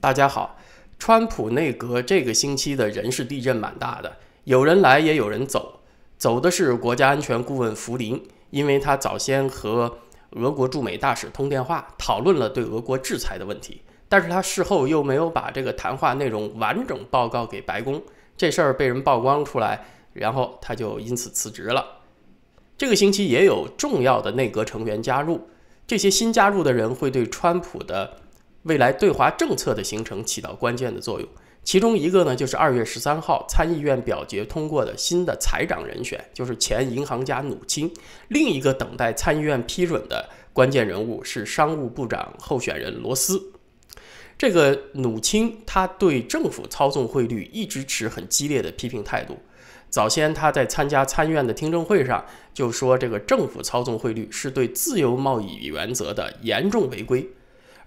大家好，川普内阁这个星期的人事地震蛮大的，有人来也有人走，走的是国家安全顾问福林，因为他早先和俄国驻美大使通电话，讨论了对俄国制裁的问题，但是他事后又没有把这个谈话内容完整报告给白宫，这事儿被人曝光出来，然后他就因此辞职了。这个星期也有重要的内阁成员加入，这些新加入的人会对川普的。未来对华政策的形成起到关键的作用。其中一个呢，就是二月十三号参议院表决通过的新的财长人选，就是前银行家努钦。另一个等待参议院批准的关键人物是商务部长候选人罗斯。这个努钦他对政府操纵汇率一直持很激烈的批评态度。早先他在参加参院的听证会上就说，这个政府操纵汇率是对自由贸易原则的严重违规。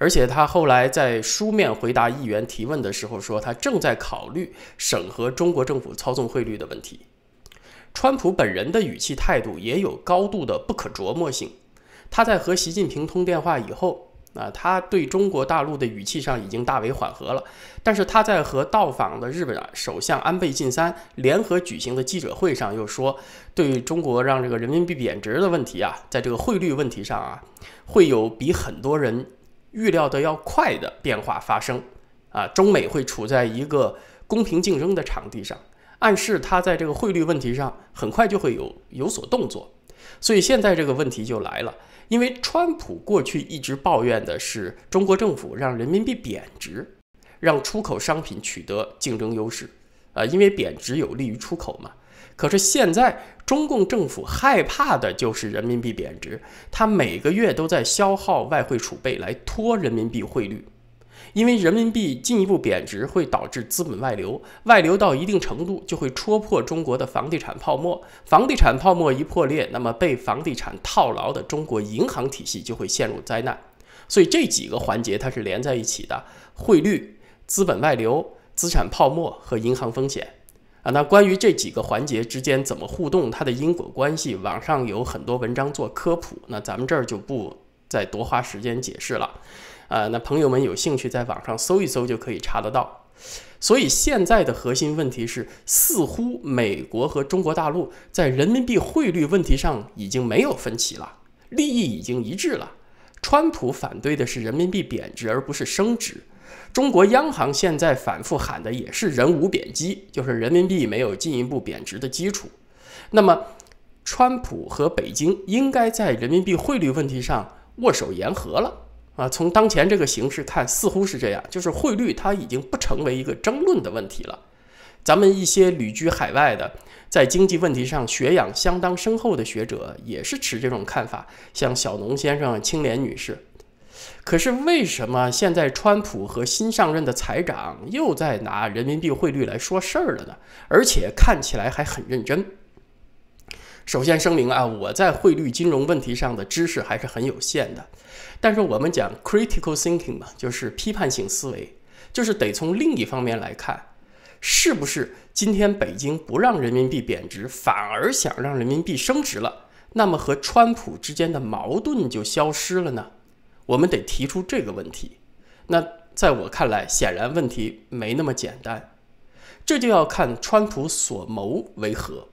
而且他后来在书面回答议员提问的时候说，他正在考虑审核中国政府操纵汇率的问题。川普本人的语气态度也有高度的不可琢磨性。他在和习近平通电话以后啊，他对中国大陆的语气上已经大为缓和了。但是他在和到访的日本首相安倍晋三联合举行的记者会上又说，对中国让这个人民币贬值的问题啊，在这个汇率问题上啊，会有比很多人。预料的要快的变化发生，啊，中美会处在一个公平竞争的场地上，暗示它在这个汇率问题上很快就会有有所动作，所以现在这个问题就来了，因为川普过去一直抱怨的是中国政府让人民币贬值，让出口商品取得竞争优势，啊，因为贬值有利于出口嘛。可是现在，中共政府害怕的就是人民币贬值。它每个月都在消耗外汇储备来拖人民币汇率，因为人民币进一步贬值会导致资本外流。外流到一定程度，就会戳破中国的房地产泡沫。房地产泡沫一破裂，那么被房地产套牢的中国银行体系就会陷入灾难。所以这几个环节它是连在一起的：汇率、资本外流、资产泡沫和银行风险。啊，那关于这几个环节之间怎么互动，它的因果关系，网上有很多文章做科普，那咱们这儿就不再多花时间解释了。啊，那朋友们有兴趣在网上搜一搜就可以查得到。所以现在的核心问题是，似乎美国和中国大陆在人民币汇率问题上已经没有分歧了，利益已经一致了。川普反对的是人民币贬值，而不是升值。中国央行现在反复喊的也是“人无贬低，就是人民币没有进一步贬值的基础。那么，川普和北京应该在人民币汇率问题上握手言和了啊！从当前这个形势看，似乎是这样，就是汇率它已经不成为一个争论的问题了。咱们一些旅居海外的，在经济问题上学养相当深厚的学者，也是持这种看法，像小农先生、青莲女士。可是为什么现在川普和新上任的财长又在拿人民币汇率来说事儿了呢？而且看起来还很认真。首先声明啊，我在汇率金融问题上的知识还是很有限的。但是我们讲 critical thinking 嘛，就是批判性思维，就是得从另一方面来看，是不是今天北京不让人民币贬值，反而想让人民币升值了？那么和川普之间的矛盾就消失了呢？我们得提出这个问题。那在我看来，显然问题没那么简单。这就要看川普所谋为何。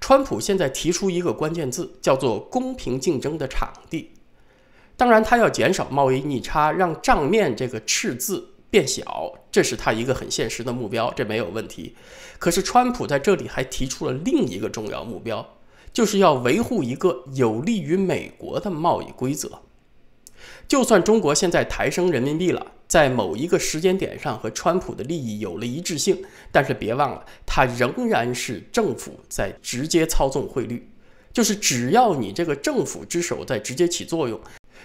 川普现在提出一个关键字，叫做“公平竞争的场地”。当然，他要减少贸易逆差，让账面这个赤字变小，这是他一个很现实的目标，这没有问题。可是，川普在这里还提出了另一个重要目标，就是要维护一个有利于美国的贸易规则。就算中国现在抬升人民币了，在某一个时间点上和川普的利益有了一致性，但是别忘了，它仍然是政府在直接操纵汇率。就是只要你这个政府之手在直接起作用，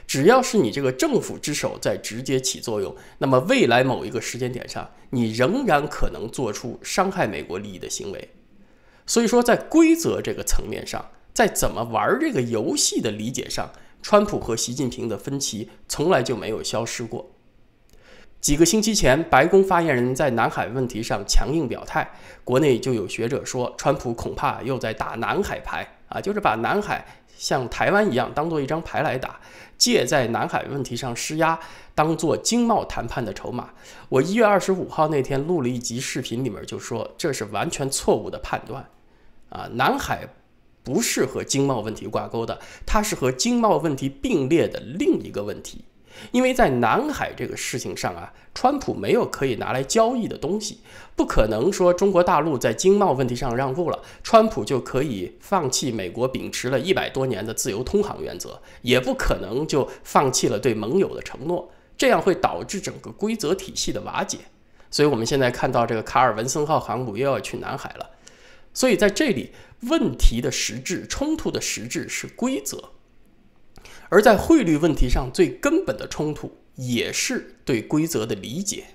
只要是你这个政府之手在直接起作用，那么未来某一个时间点上，你仍然可能做出伤害美国利益的行为。所以说，在规则这个层面上，在怎么玩这个游戏的理解上。川普和习近平的分歧从来就没有消失过。几个星期前，白宫发言人，在南海问题上强硬表态，国内就有学者说，川普恐怕又在打南海牌啊，就是把南海像台湾一样，当做一张牌来打，借在南海问题上施压，当做经贸谈判的筹码。我一月二十五号那天录了一集视频，里面就说这是完全错误的判断，啊，南海。不是和经贸问题挂钩的，它是和经贸问题并列的另一个问题。因为在南海这个事情上啊，川普没有可以拿来交易的东西，不可能说中国大陆在经贸问题上让步了，川普就可以放弃美国秉持了一百多年的自由通航原则，也不可能就放弃了对盟友的承诺，这样会导致整个规则体系的瓦解。所以我们现在看到这个卡尔文森号航母又要去南海了。所以在这里，问题的实质、冲突的实质是规则；而在汇率问题上，最根本的冲突也是对规则的理解。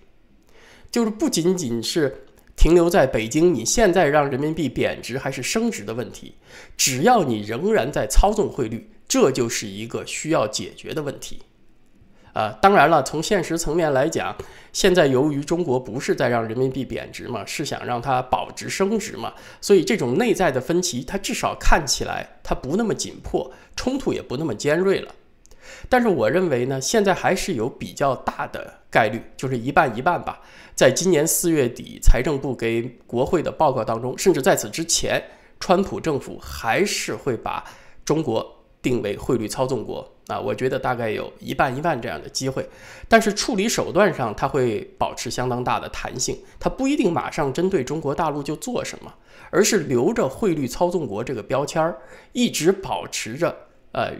就是不仅仅是停留在北京，你现在让人民币贬值还是升值的问题，只要你仍然在操纵汇率，这就是一个需要解决的问题。呃，当然了，从现实层面来讲，现在由于中国不是在让人民币贬值嘛，是想让它保值升值嘛，所以这种内在的分歧，它至少看起来它不那么紧迫，冲突也不那么尖锐了。但是我认为呢，现在还是有比较大的概率，就是一半一半吧。在今年四月底，财政部给国会的报告当中，甚至在此之前，川普政府还是会把中国定为汇率操纵国。啊，我觉得大概有一半一半这样的机会，但是处理手段上，它会保持相当大的弹性，它不一定马上针对中国大陆就做什么，而是留着汇率操纵国这个标签儿，一直保持着呃，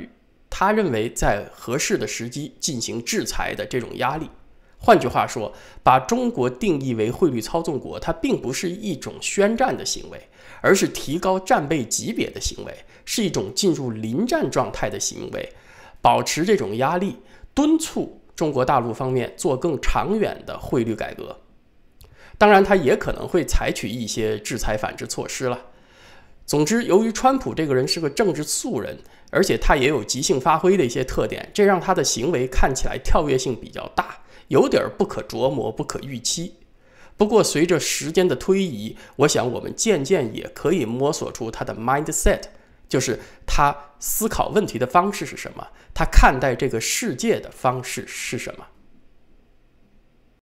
他认为在合适的时机进行制裁的这种压力。换句话说，把中国定义为汇率操纵国，它并不是一种宣战的行为，而是提高战备级别的行为，是一种进入临战状态的行为。保持这种压力，敦促中国大陆方面做更长远的汇率改革。当然，他也可能会采取一些制裁反制措施了。总之，由于川普这个人是个政治素人，而且他也有即兴发挥的一些特点，这让他的行为看起来跳跃性比较大，有点儿不可琢磨、不可预期。不过，随着时间的推移，我想我们渐渐也可以摸索出他的 mindset。就是他思考问题的方式是什么？他看待这个世界的方式是什么？